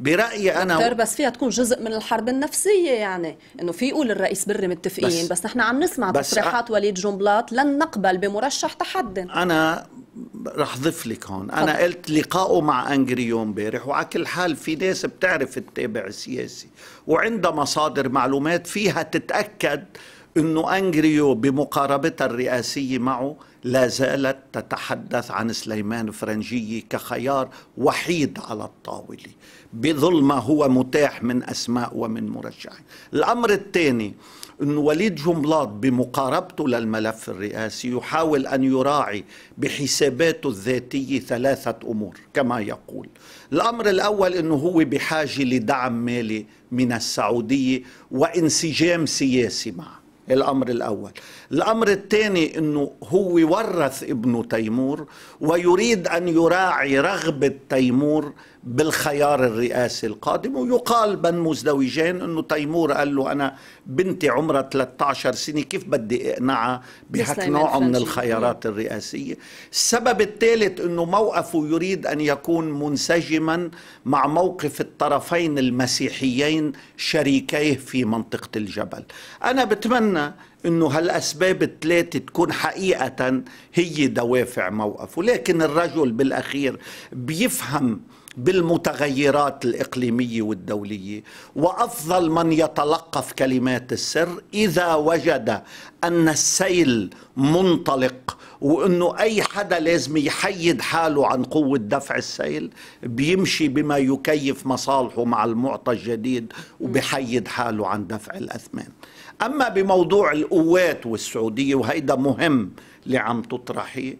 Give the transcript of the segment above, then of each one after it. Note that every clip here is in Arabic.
برايي انا دكتور بس فيها تكون جزء من الحرب النفسيه يعني انه في يقول الرئيس بري متفقين بس, بس نحن عم نسمع تصريحات أ... وليد جنبلاط لن نقبل بمرشح تحد انا رح ضيف لك هون انا قلت لقائه مع انجريو امبارح وعلى كل حال في ناس بتعرف التابع السياسي وعندها مصادر معلومات فيها تتاكد أنه أنجريو بمقاربتها الرئاسية معه لا زالت تتحدث عن سليمان فرنجية كخيار وحيد على الطاولة بظل ما هو متاح من أسماء ومن مرشحين الأمر الثاني أن وليد جملاط بمقاربته للملف الرئاسي يحاول أن يراعي بحساباته الذاتية ثلاثة أمور كما يقول الأمر الأول أنه هو بحاجة لدعم مالي من السعودية وانسجام سياسي معه الأمر الأول الأمر الثاني أنه هو ورث ابن تيمور ويريد أن يراعي رغبة تيمور بالخيار الرئاسي القادم ويقال بن مزدوجين انه تيمور قال له انا بنتي عمرها 13 سنه كيف بدي اقنعها بهك نوع من الخيارات الرئاسيه السبب الثالث انه موقفه يريد ان يكون منسجما مع موقف الطرفين المسيحيين شريكيه في منطقه الجبل انا بتمنى انه هالاسباب الثلاثه تكون حقيقه هي دوافع موقف ولكن الرجل بالاخير بيفهم بالمتغيرات الاقليميه والدوليه وافضل من يتلقف كلمات السر اذا وجد ان السيل منطلق وانه اي حدا لازم يحيد حاله عن قوه دفع السيل بيمشي بما يكيف مصالحه مع المعطى الجديد وبحيد حاله عن دفع الاثمان اما بموضوع القوات والسعوديه وهيدا مهم اللي عم تطرحيه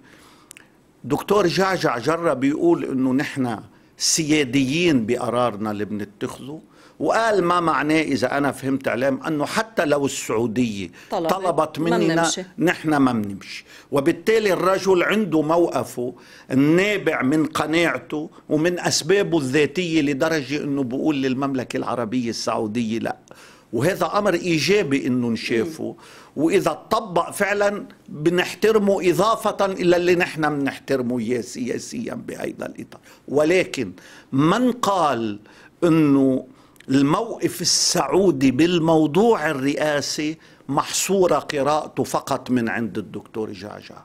دكتور جعجع جرب يقول انه نحن سياديين بقرارنا اللي بنتخذه وقال ما معناه إذا أنا فهمت اعلام أنه حتى لو السعودية طلبت, طلبت مننا نحن ما بنمشي وبالتالي الرجل عنده موقفه النابع من قناعته ومن أسبابه الذاتية لدرجة أنه بقول للمملكة العربية السعودية لا وهذا أمر إيجابي أنه نشافه وإذا طبق فعلا بنحترمه إضافة إلى اللي نحن بنحترمه إياه سياسيا بهذا الإطار ولكن من قال أنه الموقف السعودي بالموضوع الرئاسي محصورة قراءته فقط من عند الدكتور جعجع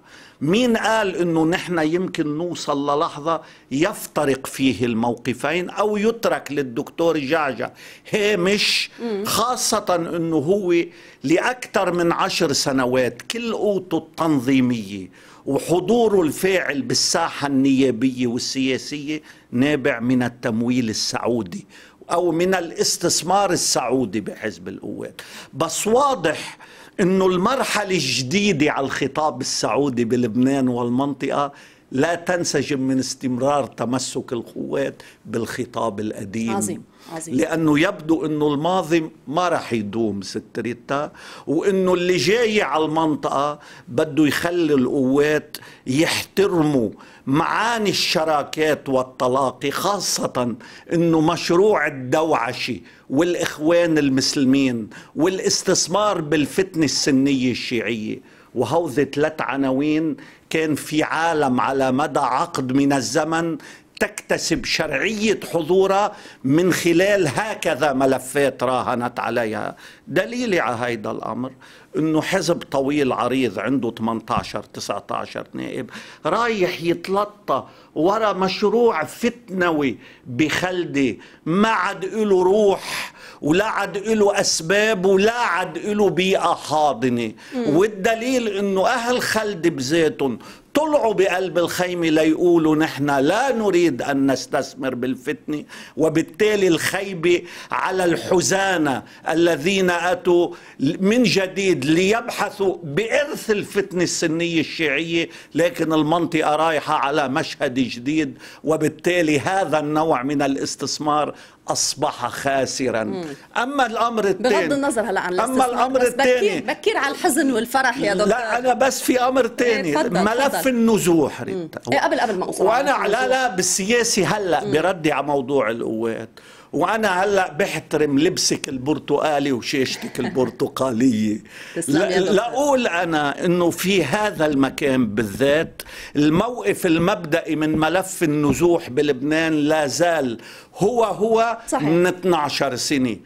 مين قال انه نحن يمكن نوصل للحظة يفترق فيه الموقفين او يترك للدكتور جعجع هامش خاصة انه هو لأكثر من عشر سنوات كل قوته التنظيمية وحضوره الفاعل بالساحة النيابية والسياسية نابع من التمويل السعودي أو من الاستثمار السعودي بحزب القوات بس واضح أنه المرحلة الجديدة على الخطاب السعودي بلبنان والمنطقة لا تنسجم من استمرار تمسك القوات بالخطاب القديم عظيم. عظيم. لأنه يبدو أنه الماضي ما راح يدوم ست ريتا وأنه اللي جاي على المنطقة بده يخلي القوات يحترموا معاني الشراكات والتلاقي خاصة أنه مشروع الدوعشة والإخوان المسلمين والاستثمار بالفتنة السنية الشيعية وهوذة ثلاث عناوين كان في عالم على مدى عقد من الزمن تكتسب شرعية حضورها من خلال هكذا ملفات راهنت عليها دليلي على هيدا الأمر أنه حزب طويل عريض عنده 18 19 نائب رايح يتلطى ورا مشروع فتنوي بخلدي ما عاد له روح ولا عاد له أسباب ولا عاد له بيئة حاضنة والدليل أنه أهل خلدي بذاتهم طلعوا بقلب الخيمة ليقولوا نحن لا نريد أن نستثمر بالفتنة وبالتالي الخيبة على الحزانة الذين أتوا من جديد ليبحثوا بإرث الفتنة السنية الشيعية لكن المنطقة رايحة على مشهد جديد وبالتالي هذا النوع من الاستثمار اصبح خاسرا مم. اما الامر الثاني بغض النظر هلا عن اما الامر الثاني بكير, بكير على الحزن والفرح يا دكتور لا انا بس في امر ثاني إيه، ملف فضل. النزوح إيه قبل قبل ما اوصل وانا لا لا بالسياسي هلا بردي على موضوع القوات وانا هلا بحترم لبسك البرتقالي وشيشتك البرتقاليه لا اقول انا انه في هذا المكان بالذات الموقف المبدئي من ملف النزوح بلبنان لا زال هو هو صحيح. من 12 سنه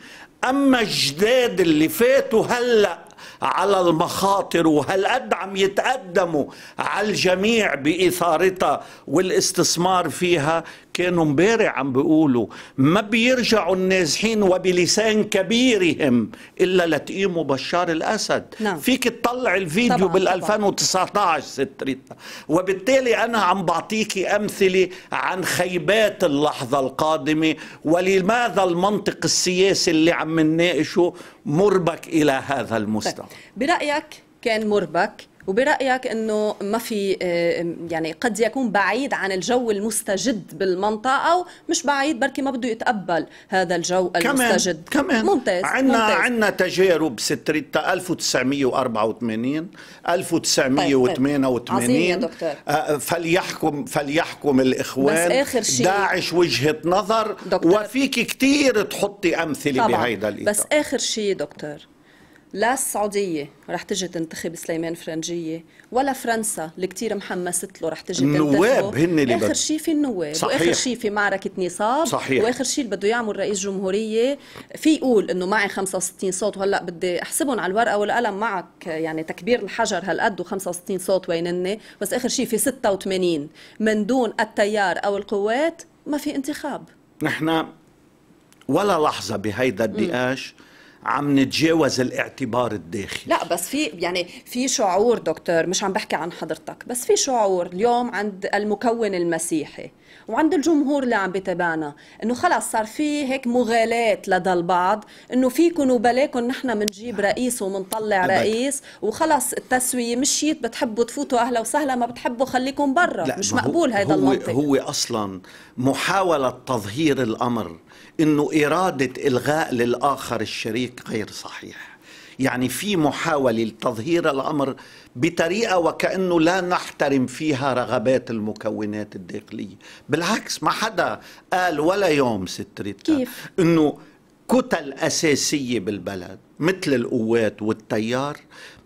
اما الجداد اللي فاتوا هلا على المخاطر وهالقد عم يتقدموا على الجميع بإثارتها والاستثمار فيها كانوا امبارح عم بيقولوا ما بيرجعوا النازحين وبلسان كبيرهم الا لتقيموا بشار الاسد نعم. فيك تطلع الفيديو بال 2019 ست ريتا وبالتالي انا عم بعطيكي امثله عن خيبات اللحظه القادمه ولماذا المنطق السياسي اللي عم نناقشه مربك الى هذا المستوى طيب. برايك كان مربك وبرايك انه ما في آه، يعني قد يكون بعيد عن الجو المستجد بالمنطقه او مش بعيد بركي ما بده يتقبل هذا الجو المستجد كمان, كمان. ممتاز عندنا عندنا تجارب ستريتا 1984 1988 طيب. طيب. آه، فليحكم فليحكم الاخوان بس اخر شيء داعش وجهه نظر دكتور. وفيك كثير تحطي امثله بهيدا الاطار بس اخر شيء دكتور لا السعودية رح تجي تنتخب سليمان فرنجية ولا فرنسا اللي كتير محمست له رح تجي تنتخب النواب هن اللي آخر شيء في النواب صحيح. وآخر شيء في معركة نصاب صحيح. وآخر شيء اللي بده يعمل رئيس جمهورية في يقول إنه معي 65 صوت وهلا بدي أحسبهم على الورقة والقلم معك يعني تكبير الحجر هالقد و65 صوت وينني بس آخر شيء في 86 من دون التيار أو القوات ما في انتخاب نحن ولا لحظة بهيدا النقاش م. عم نتجاوز الاعتبار الداخلي لا بس في يعني في شعور دكتور مش عم بحكي عن حضرتك بس في شعور اليوم عند المكون المسيحي وعند الجمهور اللي عم بتابعنا انه خلص صار في هيك مغالاة لدى البعض انه فيكم وبلاكم نحن بنجيب نعم. رئيس وبنطلع رئيس وخلص التسويه مشيت بتحبوا تفوتوا اهلا وسهلا ما بتحبوا خليكم برا مش مقبول هذا المنطق هو اصلا محاوله تظهير الامر انه اراده الغاء للاخر الشريك غير صحيح يعني في محاولة لتظهير الأمر بطريقه وكانه لا نحترم فيها رغبات المكونات الداخليه بالعكس ما حدا قال ولا يوم ست ريتا كيف انه كتل اساسيه بالبلد مثل القوات والتيار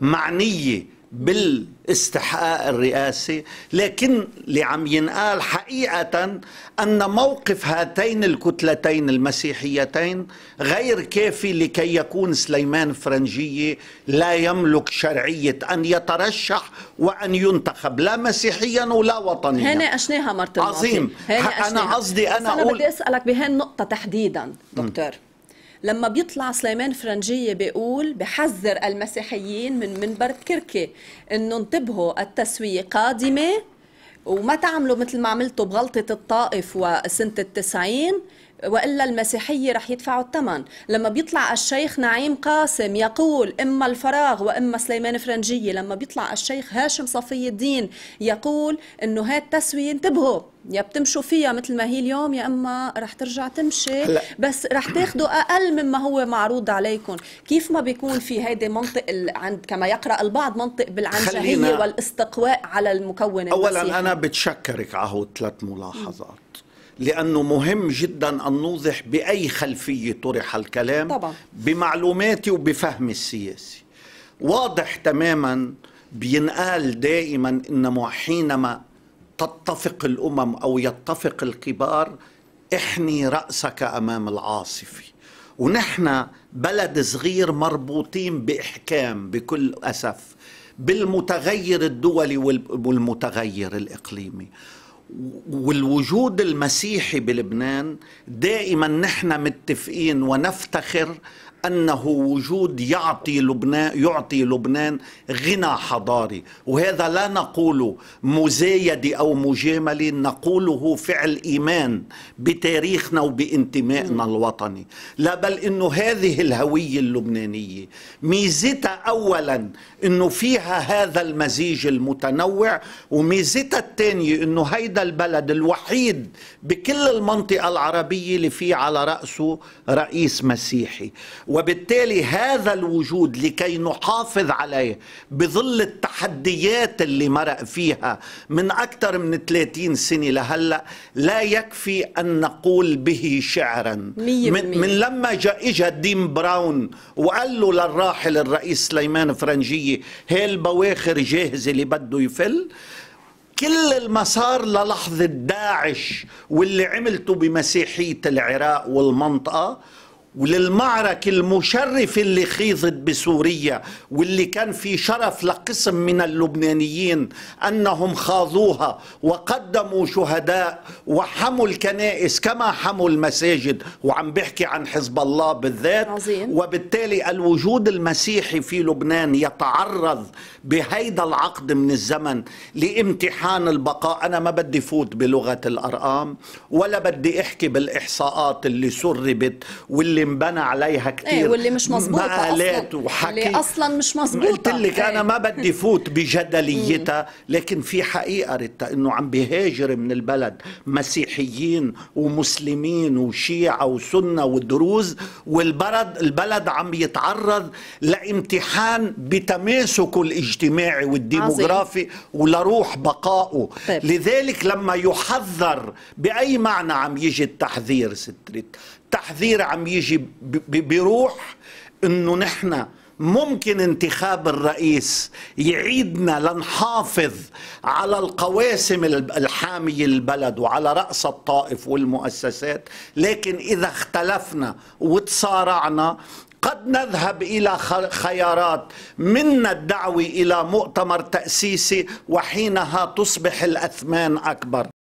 معنيه بالاستحقاق الرئاسي لكن اللي عم ينقال حقيقة أن موقف هاتين الكتلتين المسيحيتين غير كافي لكي يكون سليمان فرنجية لا يملك شرعية أن يترشح وأن ينتخب لا مسيحيا ولا وطنيا أشنيها مرتين عظيم هنا أنا قصدي أنا أقول بدي أسألك بهالنقطة تحديدا دكتور م. لما بيطلع سليمان فرنجية بيقول بحذر المسيحيين من منبر كركي انه انتبهوا التسوية قادمة وما تعملوا مثل ما عملتوا بغلطة الطائف وسنة التسعين وإلا المسيحية رح يدفعوا الثمن لما بيطلع الشيخ نعيم قاسم يقول إما الفراغ وإما سليمان فرنجية لما بيطلع الشيخ هاشم صفي الدين يقول إنه هاي التسوية انتبهوا يا بتمشوا فيها مثل ما هي اليوم يا اما رح ترجع تمشي لا. بس رح تاخذوا اقل مما هو معروض عليكم كيف ما بيكون في هيدي منطق عند كما يقرا البعض منطق بالعنجهيه والاستقواء على المكون اولا المسيحي. انا بتشكرك على ثلاث ملاحظات لأنه مهم جدا أن نوضح بأي خلفية طرح الكلام طبعا. بمعلوماتي وبفهمي السياسي واضح تماما بينقال دائما أن حينما تتفق الأمم أو يتفق الكبار احني رأسك أمام العاصفة ونحن بلد صغير مربوطين بإحكام بكل أسف بالمتغير الدولي والمتغير الإقليمي والوجود المسيحي بلبنان دائما نحن متفقين ونفتخر أنه وجود يعطي لبنان يعطي لبنان غنى حضاري وهذا لا نقوله مزايدة أو مجاملة نقوله فعل إيمان بتاريخنا وبانتمائنا الوطني لا بل أنه هذه الهوية اللبنانية ميزتها أولا أنه فيها هذا المزيج المتنوع وميزتها الثانية أنه هيدا البلد الوحيد بكل المنطقة العربية اللي فيه على رأسه رئيس مسيحي وبالتالي هذا الوجود لكي نحافظ عليه بظل التحديات اللي مرق فيها من أكثر من 30 سنة لهلأ لا يكفي أن نقول به شعرا من, من لما جاء إجا ديم براون وقال له للراحل الرئيس سليمان فرنجية هي البواخر جاهزة اللي بده يفل كل المسار للحظة داعش واللي عملته بمسيحية العراق والمنطقة وللمعركة المشرفة اللي خيضت بسوريا واللي كان في شرف لقسم من اللبنانيين أنهم خاضوها وقدموا شهداء وحموا الكنائس كما حموا المساجد وعم بحكي عن حزب الله بالذات عظيم. وبالتالي الوجود المسيحي في لبنان يتعرض بهيدا العقد من الزمن لامتحان البقاء أنا ما بدي فوت بلغة الأرقام ولا بدي أحكي بالإحصاءات اللي سربت واللي اللي انبنى عليها كثير ايه واللي مش مظبوطه مقالات وحكي اللي اصلا مش مظبوطه قلت لك ايه. انا ما بدي فوت بجدليتها لكن في حقيقه ريتا انه عم بيهاجر من البلد مسيحيين ومسلمين وشيعه وسنه ودروز والبلد البلد عم يتعرض لامتحان بتماسكه الاجتماعي والديموغرافي ولروح بقائه طيب. لذلك لما يحذر باي معنى عم يجي التحذير ستريت التحذير عم يجي بروح انه نحن ممكن انتخاب الرئيس يعيدنا لنحافظ على القواسم الحامية البلد وعلى رأس الطائف والمؤسسات لكن إذا اختلفنا وتصارعنا قد نذهب إلى خيارات منا الدعوة إلى مؤتمر تأسيسي وحينها تصبح الأثمان أكبر